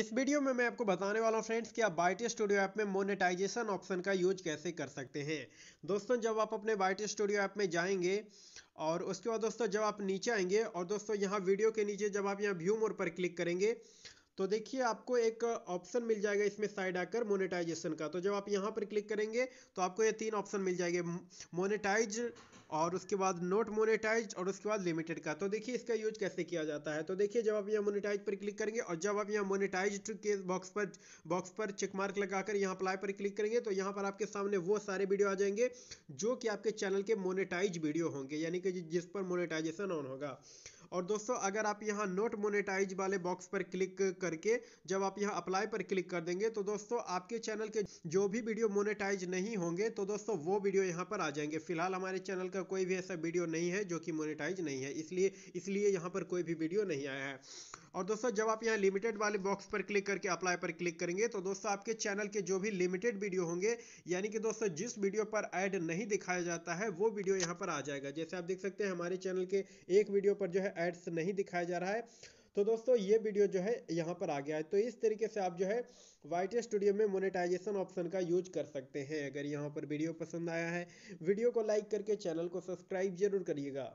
इस वीडियो में मैं आपको बताने वाला हूँ फ्रेंड्स कि आप बाइट स्टूडियो ऐप में मोनेटाइजेशन ऑप्शन का यूज कैसे कर सकते हैं दोस्तों जब आप अपने बाइट स्टूडियो ऐप में जाएंगे और उसके बाद दोस्तों जब आप नीचे आएंगे और दोस्तों यहाँ वीडियो के नीचे जब आप यहाँ व्यू मोर पर क्लिक करेंगे तो देखिए आपको एक ऑप्शन मिल जाएगा इसमें साइड आकर मोनेटाइजेशन का तो जब आप यहाँ पर क्लिक करेंगे तो आपको ये तीन ऑप्शन मिल जाएंगे मोनेटाइज और उसके बाद नोट मोनेटाइज और उसके बाद लिमिटेड का तो देखिए इसका यूज कैसे किया जाता है तो देखिए जब आप यहाँ मोनेटाइज पर क्लिक करेंगे और जब आप यहाँ मोनेटाइज के बॉक्स पर बॉक्स पर चेक मार्क लगाकर यहाँ अप्लाई पर क्लिक करेंगे तो यहाँ पर आपके सामने वो सारे वीडियो आ जाएंगे जो कि आपके चैनल के मोनेटाइज वीडियो होंगे यानी कि जिस पर मोनेटाइजेशन ऑन होगा और दोस्तों अगर आप यहाँ नोट मोनेटाइज वाले बॉक्स पर क्लिक करके जब आप यहाँ अप्लाई पर क्लिक कर देंगे तो दोस्तों आपके चैनल के जो भी वीडियो मोनेटाइज नहीं होंगे तो दोस्तों वो वीडियो यहाँ पर आ जाएंगे फिलहाल हमारे चैनल का कोई भी ऐसा वीडियो नहीं है जो कि मोनेटाइज नहीं है इसलिए इसलिए यहाँ पर कोई भी वीडियो नहीं आया है और दोस्तों जब आप यहाँ लिमिटेड वाले बॉक्स पर क्लिक करके अप्लाई पर क्लिक करेंगे तो दोस्तों आपके चैनल के जो भी लिमिटेड वीडियो होंगे यानी कि दोस्तों जिस वीडियो पर ऐड नहीं दिखाया जाता है वो वीडियो यहाँ पर आ जाएगा जैसे आप देख सकते हैं हमारे चैनल के एक वीडियो पर जो है एड्स नहीं दिखाया जा रहा है तो दोस्तों ये वीडियो जो है यहाँ पर आ गया है तो इस तरीके से आप जो है वाई स्टूडियो में मोनेटाइजेशन ऑप्शन का यूज कर सकते हैं अगर यहाँ पर वीडियो पसंद आया है वीडियो को लाइक करके चैनल को सब्सक्राइब जरूर करिएगा